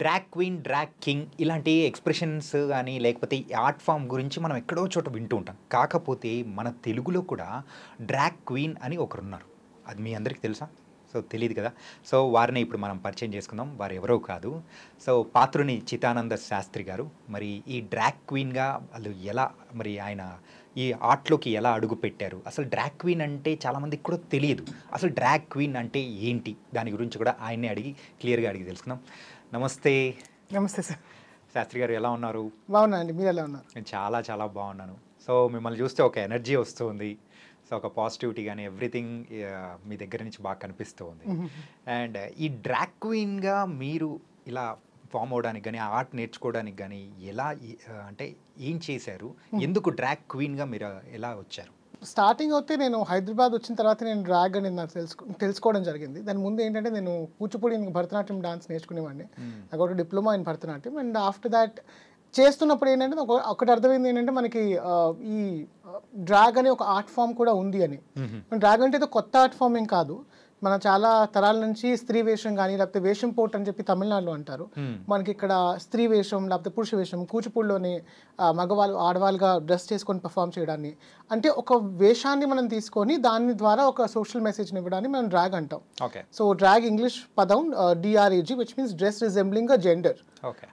Drag queen drag king ఇలాంటి expressions కానీ లేకపోతే ఈ ఆర్ట్ ఫామ్ గురించి మనం ఎక్కడో చోట వింటూ ఉంటాం కాకపోతే మన తెలుగులో కూడా డ్రాక్ క్వీన్ అని ఒకరున్నారు అది మీ అందరికీ తెలుసా సో తెలియదు కదా సో వారిని ఇప్పుడు మనం పరిచయం చేసుకుందాం వారు ఎవరో కాదు సో పాత్రుని చితానంద శాస్త్రి గారు మరి ఈ డ్రాక్ క్వీన్గా వాళ్ళు ఎలా మరి ఆయన ఈ ఆర్ట్లోకి ఎలా అడుగు పెట్టారు అసలు డ్రాక్ క్వీన్ అంటే చాలామందికి కూడా తెలియదు అసలు డ్రాక్ క్వీన్ అంటే ఏంటి దాని గురించి కూడా ఆయన్నే అడిగి క్లియర్గా అడిగి తెలుసుకుందాం నమస్తే నమస్తే సార్ శాస్త్రి గారు ఎలా ఉన్నారు బాగున్నానండి మీరు ఎలా ఉన్నారు నేను చాలా చాలా బాగున్నాను సో మిమ్మల్ని చూస్తే ఒక ఎనర్జీ వస్తుంది సో ఒక పాజిటివిటీ కానీ ఎవ్రీథింగ్ మీ దగ్గర నుంచి బాగా కనిపిస్తూ ఉంది అండ్ ఈ డ్రాక్ క్వీన్గా మీరు ఇలా ఫామ్ అవడానికి కానీ ఆర్ట్ నేర్చుకోవడానికి కానీ ఎలా అంటే ఏం చేశారు ఎందుకు డ్రాక్ క్వీన్గా మీరు ఎలా వచ్చారు స్టార్టింగ్ అయితే నేను హైదరాబాద్ వచ్చిన తర్వాత నేను డ్రాగ్ అని నాకు తెలుసు తెలుసుకోవడం జరిగింది దాని ముందు ఏంటంటే నేను కూచిపూడి భరతనాట్యం డాన్స్ నేర్చుకునేవాడిని నాకు hmm. ఒక diploma in Bharatanatyam and after that చేస్తున్నప్పుడు ఏంటంటే ఒక ఒకటి అర్థమైంది ఏంటంటే మనకి ఈ డ్రాగ్ అనే ఒక ఆర్ట్ ఫామ్ కూడా ఉంది అని డ్రాగ్ అంటే కొత్త ఆర్ట్ ఫామ్ ఏం కాదు మన చాలా తరాల నుంచి స్త్రీ వేషం కానీ లేకపోతే వేషం పోట్ అని చెప్పి తమిళనాడులో అంటారు మనకి ఇక్కడ స్త్రీ వేషం లేకపోతే పురుష వేషం కూచిపూడిలోని మగవాళ్ళు ఆడవాళ్ళుగా డ్రెస్ చేసుకొని పర్ఫామ్ చేయడాన్ని అంటే ఒక వేషాన్ని మనం తీసుకొని దాని ద్వారా ఒక సోషల్ మెసేజ్ని ఇవ్వడానికి మనం డ్రాగ్ అంటాం సో డ్రాగ్ ఇంగ్లీష్ పదం D R A G which means dress resembling a gender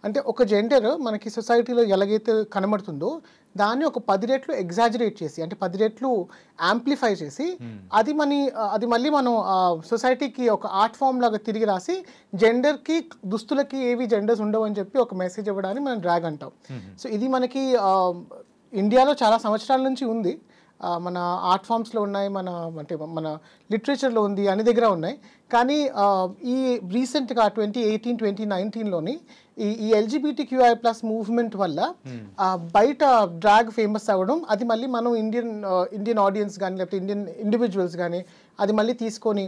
అంటే ఒక జెండర్ మనకి సొసైటీలో ఎలాగైతే కనబడుతుందో దాన్ని ఒక పది రెట్లు ఎగ్జాజరేట్ చేసి అంటే పది రేట్లు యాంప్లిఫై చేసి hmm. అది మన అది మళ్ళీ మనం సొసైటీకి ఒక ఆర్ట్ ఫామ్ లాగా తిరిగి రాసి జెండర్కి దుస్తులకి ఏవి జెండర్స్ ఉండవు అని చెప్పి ఒక మెసేజ్ ఇవ్వడానికి మనం డ్రాగ్ అంటాం సో hmm. ఇది మనకి ఇండియాలో చాలా సంవత్సరాల నుంచి ఉంది మన ఆర్ట్ ఫామ్స్లో ఉన్నాయి మన అంటే మన లిటరేచర్లో ఉంది అన్ని దగ్గర ఉన్నాయి కానీ ఈ రీసెంట్గా ట్వంటీ ఎయిటీన్ ట్వంటీ నైన్టీన్లోని ఈ ఈ క్యూఐ ప్లస్ మూవ్మెంట్ వల్ల hmm. బయట డ్రాగ్ ఫేమస్ అవ్వడం అది మళ్ళీ మనం ఇండియన్ ఇండియన్ ఆడియన్స్ కానీ లేకపోతే ఇండియన్ ఇండివిజువల్స్ కానీ అది మళ్ళీ తీసుకొని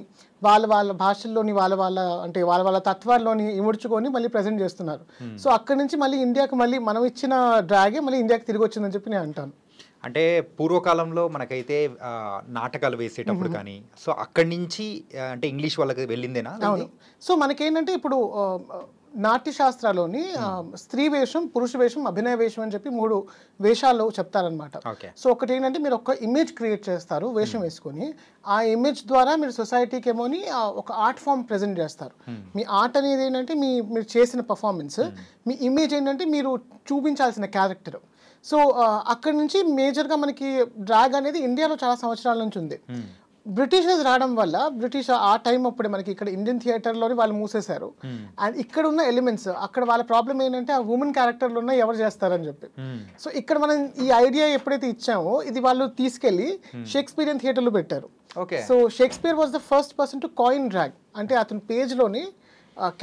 వాళ్ళ వాళ్ళ భాషల్లోని వాళ్ళ వాళ్ళ అంటే వాళ్ళ వాళ్ళ తత్వాల్లోని ఇముడ్చుకొని మళ్ళీ ప్రజెంట్ చేస్తున్నారు hmm. సో అక్కడి నుంచి మళ్ళీ ఇండియాకి మళ్ళీ మనం ఇచ్చిన డ్రాగే మళ్ళీ ఇండియాకి తిరిగి వచ్చిందని చెప్పి నేను అంటాను అంటే పూర్వకాలంలో మనకైతే నాటకాలు వేసేటప్పుడు కానీ సో అక్కడి నుంచి అంటే ఇంగ్లీష్ వాళ్ళకి వెళ్ళిందేనా సో మనకేంటంటే ఇప్పుడు నాట్యశాస్త్రాలోని స్త్రీ వేషం పురుష వేషం అభినయ వేషం అని చెప్పి మూడు వేషాల్లో చెప్తారనమాట సో ఒకటి ఏంటంటే మీరు ఒక ఇమేజ్ క్రియేట్ చేస్తారు వేషం వేసుకొని ఆ ఇమేజ్ ద్వారా మీరు సొసైటీకి ఏమోని ఒక ఆర్ట్ ఫామ్ ప్రజెంట్ చేస్తారు మీ ఆర్ట్ అనేది ఏంటంటే మీ మీరు చేసిన పర్ఫార్మెన్స్ మీ ఇమేజ్ ఏంటంటే మీరు చూపించాల్సిన క్యారెక్టర్ సో అక్కడి నుంచి మేజర్గా మనకి డ్రాగ్ అనేది ఇండియాలో చాలా సంవత్సరాల నుంచి ఉంది బ్రిటిషర్స్ రావడం వల్ల బ్రిటిష్ ఆ టైం అప్పుడు మనకి ఇక్కడ ఇండియన్ థియేటర్లోని వాళ్ళు మూసేశారు అండ్ ఇక్కడ ఉన్న ఎలిమెంట్స్ అక్కడ వాళ్ళ ప్రాబ్లం ఏంటంటే ఆ ఉమెన్ క్యారెక్టర్లు ఉన్న ఎవరు చేస్తారని చెప్పి సో hmm. ఇక్కడ మనం ఈ ఐడియా ఎప్పుడైతే ఇచ్చామో ఇది వాళ్ళు తీసుకెళ్లి థియేటర్ లో పెట్టారు so Shakespeare was the first person to coin drag అంటే అతని పేజ్లోని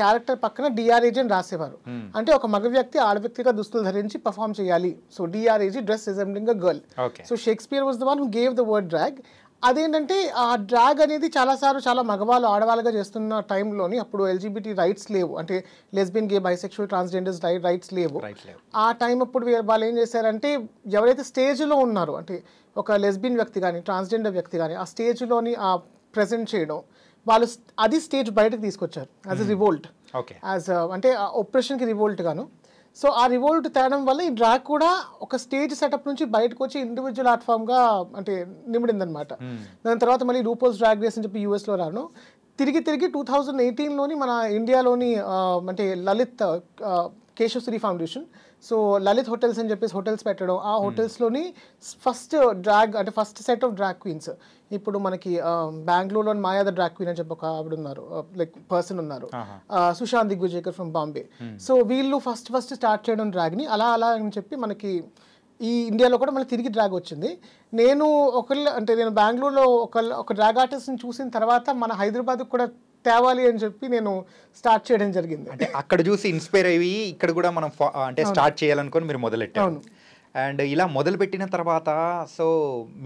క్యారెక్టర్ పక్కన డిఆర్ఏజీ అని రాసేవారు hmm. అంటే ఒక మగ వ్యక్తి ఆడ వ్యక్తిగా దుస్తులు ధరించి పర్ఫామ్ చేయాలి so D R A G dress resembling a girl so Shakespeare was the one who gave the word drag అదేంటంటే ఆ డ్రాగ్ అనేది చాలాసార్లు చాలా మగవాళ్ళు ఆడవాళ్ళగా చేస్తున్న టైంలోని అప్పుడు ఎల్జీబీటీ రైట్స్ లేవు అంటే lesbian gay bisexual transgenders rights లేవు ఆ టైం అప్పుడు వాళ్ళు ఏం చేశారంటే ఎవరైతే స్టేజ్లో ఉన్నారో అంటే ఒక లెస్బియన్ వ్యక్తి కానీ ట్రాన్స్జెండర్ వ్యక్తి కానీ ఆ స్టేజ్లోని ఆ ప్రజెంట్ చేయడం వాళ్ళు అది స్టేజ్ బయటకు తీసుకొచ్చారు యాజ్ అ రివోల్ట్ యాజ్ అంటే ఆ ఒప్రెషన్కి రివోల్ట్ గాను సో ఆ రివోల్ట్ తేడం వల్ల ఈ డ్రాక్ కూడా ఒక స్టేజ్ సెటప్ నుంచి బయటకు వచ్చి ఇండివిజువల్ గా అంటే నిమిడిందనమాట hmm. దాని తర్వాత మళ్ళీ రూపోల్స్ డ్రాగ్ రేస్ అని చెప్పి లో రాను తిరిగి తిరిగి టూ థౌజండ్ ఎయిటీన్లోని మన ఇండియాలోని అంటే Lalit Keshavashri foundation so Lalit hotels అని చెప్పేసి హోటల్స్ పెట్టడం ఆ హోటల్స్లోని ఫస్ట్ డ్రాగ్ అంటే first set of drag queens ఇప్పుడు మనకి బెంగళూరులో మాయాద డ్రాగ్ క్వీన్ అని చెప్పి ఒక ఆవిడ ఉన్నారు లైక్ పర్సన్ ఉన్నారు సుశాంత్ దిగ్విజేకర్ ఫ్రమ్ బాంబే సో వీళ్ళు ఫస్ట్ ఫస్ట్ స్టార్ట్ చేయడం డ్రాగ్ని అలా అలా అని చెప్పి మనకి ఈ ఇండియాలో కూడా మళ్ళీ తిరిగి డ్రాగ్ వచ్చింది నేను ఒకళ్ళు అంటే నేను బెంగళూరులో ఒక ఒక డ్రాగ్ ఆర్టిస్ట్ని చూసిన తర్వాత మన హైదరాబాద్కి కూడా తేవాలి అని చెప్పి నేను స్టార్ట్ చేయడం జరిగింది అంటే అక్కడ చూసి ఇన్స్పైర్ అయ్యి ఇక్కడ కూడా మనం అంటే స్టార్ట్ చేయాలనుకొని మీరు మొదలెట్టాను అండ్ ఇలా మొదలుపెట్టిన తర్వాత సో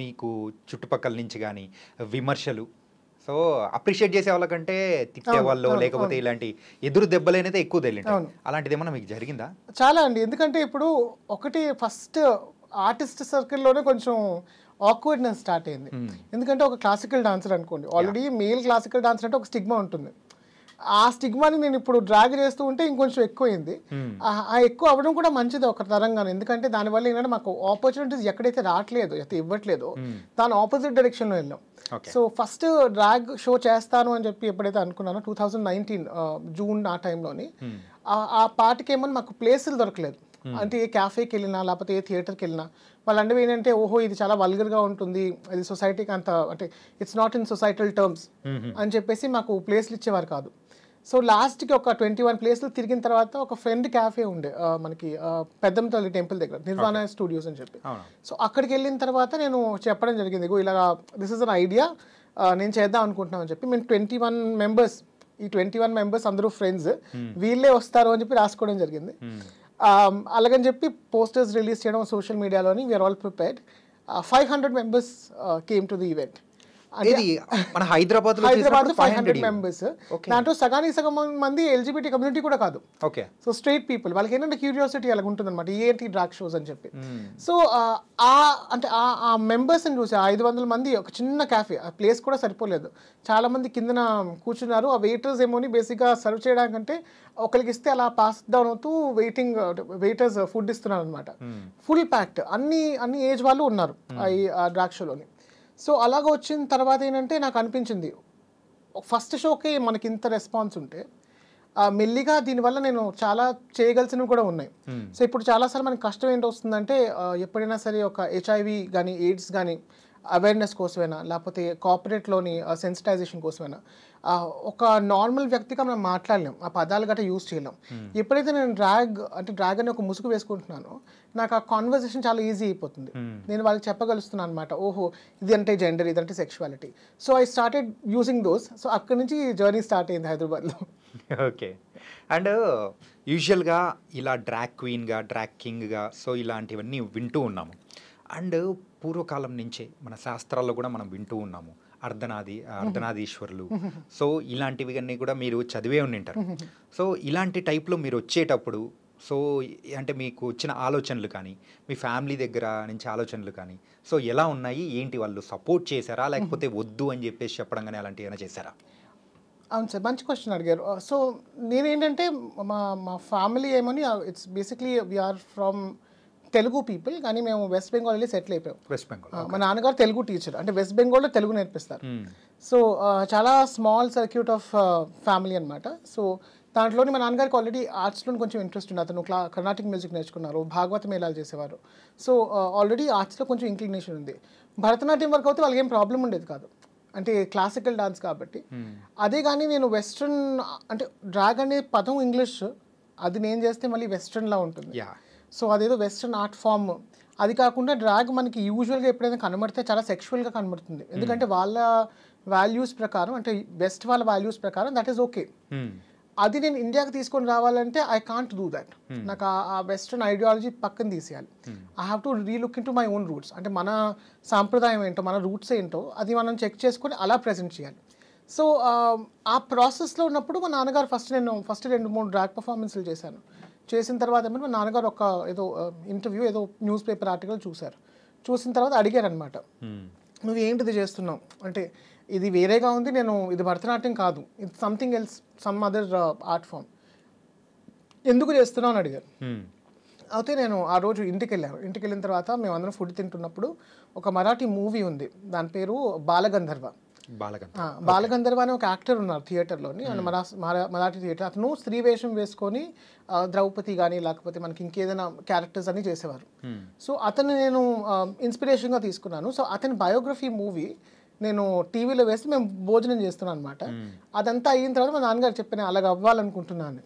మీకు చుట్టుపక్కల నుంచి కానీ విమర్శలు సో అప్రిషియేట్ చేసే వాళ్ళకంటే వాళ్ళు లేకపోతే ఇలాంటి ఎదురు దెబ్బలైనది ఎక్కువ తెలియండి అలాంటిది ఏమన్నా మీకు జరిగిందా చాలా అండి ఎందుకంటే ఇప్పుడు ఒకటి ఫస్ట్ ఆర్టిస్ట్ సర్కిల్లోనే కొంచెం ఆక్వర్డ్నెస్ స్టార్ట్ అయింది hmm. ఎందుకంటే ఒక క్లాసికల్ డాన్సర్ అనుకోండి ఆల్రెడీ మేల్ క్లాసికల్ డాన్సర్ అంటే ఒక స్టిగ్మా ఉంటుంది ఆ స్టిగ్మాని నేను ఇప్పుడు డ్రాగ్ చేస్తూ ఉంటే ఇంకొంచెం ఎక్కువైంది hmm. ఆ ఎక్కువ అవ్వడం కూడా మంచిది ఒక తరంగాను ఎందుకంటే దానివల్ల ఏంటంటే మాకు ఆపర్చునిటీస్ ఎక్కడైతే రావట్లేదు అయితే ఇవ్వట్లేదు hmm. దాని ఆపోజిట్ డైరెక్షన్లో వెళ్ళాం సో ఫస్ట్ డ్రాగ్ షో చేస్తాను అని చెప్పి ఎప్పుడైతే అనుకున్నానో టూ థౌజండ్ నైన్టీన్ జూన్ ఆ టైంలోని ఆ ఏమో మాకు ప్లేసులు దొరకలేదు అంటే ఏ క్యాఫేకి వెళ్ళినా లేకపోతే ఏ థియేటర్కి వెళ్ళినా వాళ్ళందరూ ఏంటంటే ఓహో ఇది చాలా వల్గర్గా ఉంటుంది అది సొసైటీకి అంత అంటే it's not in societal terms అని చెప్పేసి మాకు ప్లేస్లు ఇచ్చేవారు కాదు సో లాస్ట్కి ఒక ట్వంటీ వన్ ప్లేస్లు తిరిగిన తర్వాత ఒక ఫ్రెండ్ క్యాఫే ఉండే మనకి పెద్దంతల్లి టెంపుల్ దగ్గర నిర్వాణ స్టూడియోస్ అని చెప్పి సో అక్కడికి వెళ్ళిన తర్వాత నేను చెప్పడం జరిగింది ఇలా దిస్ ఇస్ అన్ ఐడియా నేను చేద్దాం అనుకుంటున్నాను అని చెప్పి మేము ట్వంటీ వన్ మెంబర్స్ ఈ ట్వంటీ వన్ మెంబర్స్ అందరూ ఫ్రెండ్స్ వీళ్ళే వస్తారు అని చెప్పి రాసుకోవడం జరిగింది అలాగని చెప్పి పోస్టర్స్ రిలీజ్ చేయడం సోషల్ మీడియాలోని we are all prepared five hundred members came to the event ఇది మన Hyderabad Hyderabad five hundred members దాంట్లో సగానికి సగం మంది ఎల్జిబిటీ కమ్యూనిటీ కూడా కాదు ఓకే సో స్ట్రైట్ పీపుల్ వాళ్ళకి ఏంటంటే క్యూరియాసిటీ అలా ఉంటుంది అనమాట ఏంటి డ్రాగ్ షోస్ అని చెప్పి hmm. సో ఆ అంటే ఆ ని చూసి ఐదు వందల మంది ఒక చిన్న క్యాఫే ఆ ప్లేస్ కూడా సరిపోలేదు చాలా మంది కిందన కూర్చున్నారు ఆ వెయిటర్స్ ఏమోని బేసిక్గా సర్వ్ చేయడానికంటే ఒకరికి ఇస్తే అలా పాస్ డౌన్ అవుతూ వెయిటింగ్ వెయిటర్స్ ఫుడ్ ఇస్తున్నారు అనమాట ఫుల్ ప్యాక్డ్ అన్ని అన్ని ఏజ్ వాళ్ళు ఉన్నారు hmm. ఆ డ్రాగ్ షోలోని సో అలాగ వచ్చిన తర్వాత ఏంటంటే నాకు అనిపించింది ఫస్ట్ షోకే మనకి ఇంత రెస్పాన్స్ ఉంటే మెల్లిగా దీనివల్ల నేను చాలా చేయగలిసినవి కూడా ఉన్నాయి సో ఇప్పుడు చాలాసార్లు మనకి కష్టం ఏంటి వస్తుందంటే ఎప్పుడైనా సరే ఒక హెచ్ఐవి కానీ ఎయిడ్స్ కానీ అవేర్నెస్ కోసమేనా లేకపోతే కాపరేట్లోని సెన్సిటైజేషన్ కోసమేనా ఒక నార్మల్ వ్యక్తిగా మనం మాట్లాడలేం ఆ పదాలు గట్రా యూజ్ చేయలేం hmm. ఎప్పుడైతే నేను డ్రాగ్ అంటే డ్రాగ్ అని ఒక ముసుగు వేసుకుంటున్నానో నాకు ఆ కాన్వర్జేషన్ చాలా ఈజీ అయిపోతుంది hmm. నేను వాళ్ళకి చెప్పగలుస్తున్నాను అనమాట ఓహో ఇది అంటే జెండర్ ఇది అంటే sexuality so I started using those so అక్కడి నుంచి జర్నీ స్టార్ట్ అయింది హైదరాబాద్లో ఓకే అండ్ యూజువల్గా ఇలా డ్రాక్ క్వీన్గా డ్రాక్ కింగ్గా సో ఇలాంటివన్నీ వింటూ ఉన్నాము అండ్ పూర్వకాలం నుంచే మన శాస్త్రాల్లో కూడా మనం వింటూ ఉన్నాము అర్ధనాది అర్ధనాదీశ్వరులు సో ఇలాంటివి అన్నీ కూడా మీరు చదివే ఉండింటారు సో ఇలాంటి టైప్లో మీరు వచ్చేటప్పుడు సో అంటే మీకు వచ్చిన ఆలోచనలు కానీ మీ ఫ్యామిలీ దగ్గర నుంచి ఆలోచనలు కానీ సో ఎలా ఉన్నాయి ఏంటి వాళ్ళు సపోర్ట్ చేశారా లేకపోతే వద్దు అని చెప్పేసి చెప్పడం కానీ అలాంటివి ఏమైనా చేశారా అవును సార్ మంచి క్వశ్చన్ అడిగారు సో నేనేంటంటే మా మా ఫ్యామిలీ ఏమని it's basically we are from Telugu people కానీ మేము వెస్ట్ బెంగాల్ వెళ్ళి సెటిల్ అయిపోయాం వెస్ట్ బెంగాల్ మా నాన్నగారు తెలుగు టీచర్ అంటే వెస్ట్ బెంగాల్లో తెలుగు నేర్పిస్తారు hmm. సో చాలా స్మాల్ సర్క్యూట్ ఆఫ్ ఫ్యామిలీ అనమాట సో దాంట్లోనే మా నాన్నగారికి ఆల్రెడీ ఆర్ట్స్లో కొంచెం ఇంట్రెస్ట్ ఉంది అతను క్లా కర్ణాటక మ్యూజిక్ నేర్చుకున్నారు భాగవత మేళాలు చేసేవారు సో ఆల్రెడీ ఆర్ట్స్లో కొంచెం ఇంక్లినేషన్ ఉంది భరతనాట్యం వరకు అయితే వాళ్ళకి ఏం ప్రాబ్లం ఉండేది కాదు అంటే క్లాసికల్ డాన్స్ కాబట్టి hmm. అదే కానీ నేను వెస్ట్రన్ అంటే డ్రాగ్ అనే పదం ఇంగ్లీష్ అది నేను చేస్తే మళ్ళీ వెస్ట్రన్లా ఉంటుంది సో అదేదో వెస్ట్రన్ ఆర్ట్ ఫామ్ అది కాకుండా డ్రాగ్ మనకి యూజువల్గా ఎప్పుడైనా కనబడితే చాలా సెక్షువల్గా కనబడుతుంది hmm. ఎందుకంటే వాళ్ళ వాల్యూస్ ప్రకారం అంటే వెస్ట్ వాళ్ళ వాల్యూస్ ప్రకారం దట్ ఈస్ ఓకే అది నేను ఇండియాకి తీసుకొని రావాలంటే ఐ కాంట్ డూ దట్ నాకు ఆ వెస్ట్రన్ ఐడియాలజీ పక్కన తీసేయాలి I have to relook into my own roots అంటే మన సాంప్రదాయం ఏంటో మన రూట్స్ ఏంటో అది మనం చెక్ చేసుకొని అలా ప్రజెంట్ చేయాలి సో ఆ ప్రాసెస్లో ఉన్నప్పుడు మా నాన్నగారు ఫస్ట్ నేను ఫస్ట్ రెండు మూడు డ్రాగ్ పర్ఫార్మెన్స్లు చేశాను చేసిన తర్వాత ఏమంటే మా నాన్నగారు ఒక ఏదో ఇంటర్వ్యూ ఏదో న్యూస్ పేపర్ ఆర్టికల్ చూశారు చూసిన తర్వాత అడిగారు అనమాట నువ్వు ఏంటిది చేస్తున్నావు అంటే ఇది వేరేగా ఉంది నేను ఇది భరతనాట్యం కాదు ఇది something else some other art form ఎందుకు చేస్తున్నావు అని అడిగారు అయితే నేను ఆ రోజు ఇంటికి వెళ్ళాను ఇంటికి వెళ్ళిన తర్వాత మేమందరం ఫుడ్ తింటున్నప్పుడు ఒక మరాఠీ మూవీ ఉంది దాని పేరు బాలగంధర్వ బాలగంధర్వ అనే ఒక యాక్టర్ ఉన్నారు థియేటర్లోని hmm. మరాఠీ థియేటర్ అతను స్త్రీ వేషం వేసుకొని ద్రౌపది కానీ లేకపోతే మనకి ఇంకేదైనా క్యారెక్టర్స్ అని చేసేవారు hmm. సో అతను నేను ఇన్స్పిరేషన్గా తీసుకున్నాను సో అతని బయోగ్రఫీ మూవీ నేను టీవీలో వేసి మేము భోజనం చేస్తున్నాను అనమాట hmm. అదంతా అయిన తర్వాత మా నాన్నగారు చెప్పిన అలాగ అవ్వాలనుకుంటున్నాను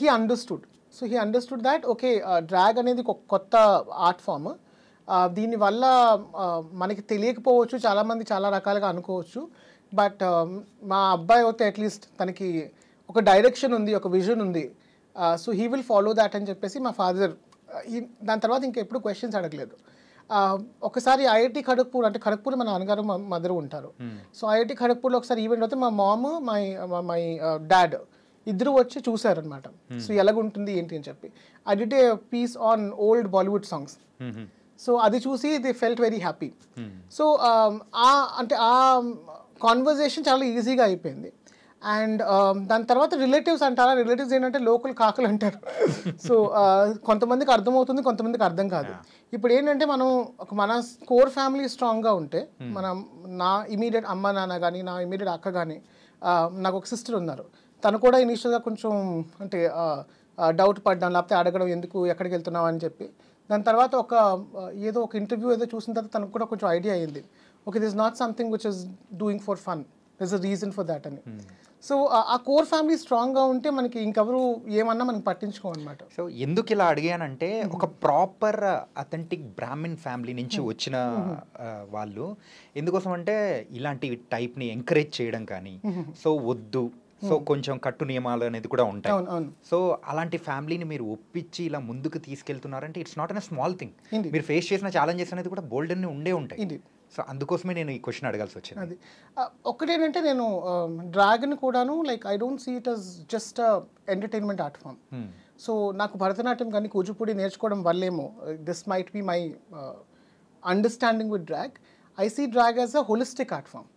he understood so he understood that okay drag అనేది ఒక కొత్త ఆర్ట్ ఫామ్ దీనివల్ల మనకి తెలియకపోవచ్చు చాలామంది చాలా రకాలుగా అనుకోవచ్చు బట్ మా అబ్బాయి అయితే అట్లీస్ట్ తనకి ఒక డైరెక్షన్ ఉంది ఒక విజన్ ఉంది so he will follow that అని చెప్పేసి మా ఫాదర్ దాని తర్వాత ఇంకెప్పుడు క్వశ్చన్స్ అడగలేదు ఒకసారి ఐఐటి ఖడగ్పూర్ అంటే ఖడగ్పూర్ మా నాన్నగారు మా మదర్ ఉంటారు సో ఐఐటి ఖడగ్పూర్లో ఒకసారి ఈవెంట్ అయితే మా మాము మై మై డాడ్ ఇద్దరు వచ్చి చూసారనమాట సో hmm. ఎలాగుంటుంది ఏంటి అని చెప్పి I did a piece on old Bollywood songs so అది చూసి the felt very happy so ఆ అంటే ఆ కాన్వర్జేషన్ చాలా ఈజీగా అయిపోయింది అండ్ um, దాని తర్వాత రిలేటివ్స్ అంటారా రిలేటివ్స్ ఏంటంటే లోకల్ కాకులు అంటారు సో uh, కొంతమందికి అర్థమవుతుంది కొంతమందికి అర్థం కాదు ఇప్పుడు ఏంటంటే మనం ఒక మన కోర్ ఫ్యామిలీ స్ట్రాంగ్గా ఉంటే hmm. మనం నా ఇమీడియట్ అమ్మ నాన్న కానీ నా ఇమీడియట్ అక్క కానీ నాకు ఒక సిస్టర్ ఉన్నారు తను కూడా ఇనీషియల్గా కొంచెం అంటే డౌట్ పడ్డాను లేకపోతే అడగడం ఎందుకు ఎక్కడికి వెళ్తున్నావు అని చెప్పి దాని తర్వాత ఒక ఏదో ఒక ఇంటర్వ్యూ ఏదో చూసిన తర్వాత తనకు కూడా కొంచెం ఐడియా అయింది okay this not something which is doing for fun this a reason for that అని సో hmm. ఆ కోర్ ఫ్యామిలీ స్ట్రాంగ్గా ఉంటే మనకి ఇంకెవరు ఏమన్నా మనకి పట్టించుకో అనమాట సో ఎందుకు ఇలా అడిగానంటే hmm. ఒక ప్రాపర్ అథెంటిక్ బ్రాహ్మిన్ ఫ్యామిలీ నుంచి hmm. వచ్చిన వాళ్ళు ఎందుకోసం అంటే ఇలాంటి టైప్ని ఎంకరేజ్ చేయడం కానీ సో వద్దు సో కొంచెం కట్టు నియమాలు అనేది కూడా ఉంటాయి సో అలాంటి ఫ్యామిలీని మీరు ఒప్పించి ఇలా ముందుకు తీసుకెళ్తున్నారంటే it's not an small thing మీరు ఫేస్ చేసిన ఛాలెంజెస్ అనేది కూడా బోల్డ్ ఉండే ఉంటాయి సో అందుకోసమే నేను ఈ క్వశ్చన్ అడగాల్సి వచ్చింది అది ఒకటేంటంటే నేను డ్రాగన్ కూడాను like I don't see it as just entertainment art form so నాకు భరతనాట్యం కానీ కూచిపూడి నేర్చుకోవడం వల్లేమో this might be my understanding with drag I see drag as a holistic art form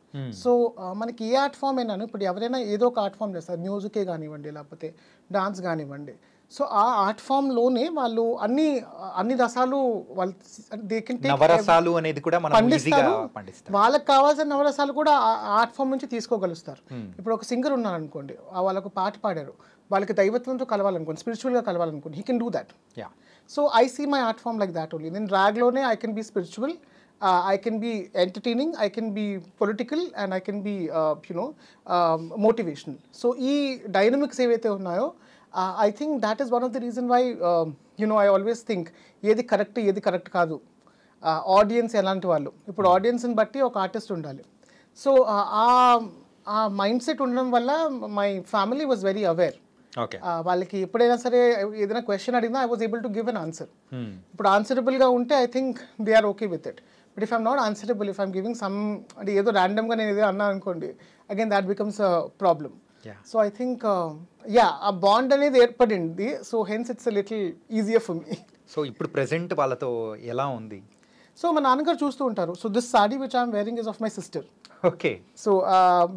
so hmm. మనకి ఏ ఆర్ట్ ఫామ్ అయినా ఇప్పుడు ఎవరైనా ఏదో ఒక ఆర్ట్ ఫామ్ చేస్తారు మ్యూజికే కానివ్వండి లేకపోతే డాన్స్ కానివ్వండి సో ఆ ఆర్ట్ ఫామ్లోనే వాళ్ళు అన్ని అన్ని రసాలు వాళ్ళు అనేది కూడా పండిస్తారు వాళ్ళకి కావాల్సిన నవరసాలు కూడా ఆర్ట్ ఫామ్ నుంచి తీసుకోగలుగుతారు hmm. ఇప్పుడు ఒక సింగర్ ఉన్నారు అనుకోండి వాళ్ళకు పాట పాడారు వాళ్ళకి దైవత్వంతో కలవాలనుకోండి స్పిరిచువల్గా కలవాలనుకోండి he can do that so I see my art form like that only నేను లోనే I can be spiritual uh, I can be entertaining, I can be political and I can be you know motivational so ఈ dynamics ఏవైతే ఉన్నాయో I think that is one of the reason why you know I always think ఏది correct ఏది correct కాదు audience uh, ఎలాంటి వాళ్ళు ఇప్పుడు ఆడియన్స్ని hmm. బట్టి ఒక ఆర్టిస్ట్ ఉండాలి సో uh, ఆ మైండ్ సెట్ ఉండడం వల్ల my family was very aware వాళ్ళకి ఎప్పుడైనా సరే ఏదైనా క్వశ్చన్ అడిగినా I was able to give an answer ఇప్పుడు ఆన్సరబుల్గా ఉంటే I think they are okay with it but if I'm not answerable if I'm giving some అంటే ఏదో ర్యాండమ్గా నేను ఏదో అన్నాను అనుకోండి again that becomes problem so I think ya ఆ బాండ్ అనేది ఏర్పడింది so hence it's little easy for me so ఇప్పుడు ప్రెసెంట్ వాళ్ళతో ఎలా ఉంది సో మా నాన్నగారు చూస్తూ ఉంటారు so this sari which I'm wearing is of my sister okay so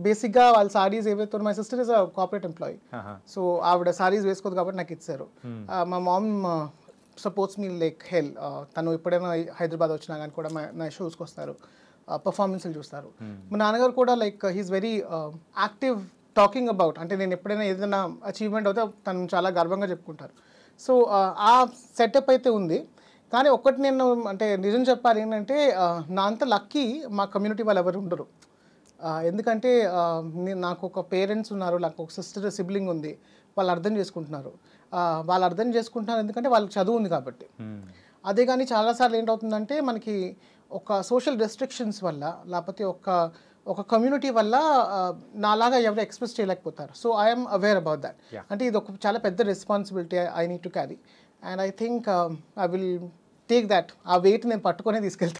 బేసిక్గా వాళ్ళ సారీస్ ఏవైతే my sister is a corporate employee so ఆవిడ సారీస్ వేసుకోదు కాబట్టి నాకు ఇచ్చారు hmm. uh, మా mom supports me like hell తను ఎప్పుడైనా హైదరాబాద్ వచ్చినా కానీ కూడా నా షోస్కి వస్తారు పర్ఫార్మెన్స్లు చూస్తారు hmm. మా నాన్నగారు కూడా like he's very active talking about అంటే నేను ఎప్పుడైనా ఏదైనా అచీవ్మెంట్ అవుతే తను చాలా గర్వంగా చెప్పుకుంటారు సో ఆ సెటప్ అయితే ఉంది కానీ ఒక్కటి నేను అంటే నిజం చెప్పాలి ఏంటంటే నా అంత లక్కీ మా కమ్యూనిటీ వాళ్ళు ఎవరు ఉండరు ఎందుకంటే నాకు ఒక పేరెంట్స్ ఉన్నారు నాకు ఒక సిస్టర్ సిబ్లింగ్ ఉంది వాళ్ళు అర్థం చేసుకుంటున్నారు వాళ్ళు అర్థం చేసుకుంటున్నారు ఎందుకంటే వాళ్ళకి చదువు ఉంది కాబట్టి hmm. అదే కానీ చాలాసార్లు ఏంటవుతుందంటే మనకి ఒక సోషల్ రెస్ట్రిక్షన్స్ వల్ల లేకపోతే ఒక ఒక కమ్యూనిటీ వల్ల నాలాగా ఎవరు ఎక్స్ప్రెస్ చేయలేకపోతారు so I'm aware about that అంటే ఇది ఒక చాలా పెద్ద responsibility I need to carry and I think I will take that ఆ వెయిట్ నేను పట్టుకునే తీసుకెళ్తాను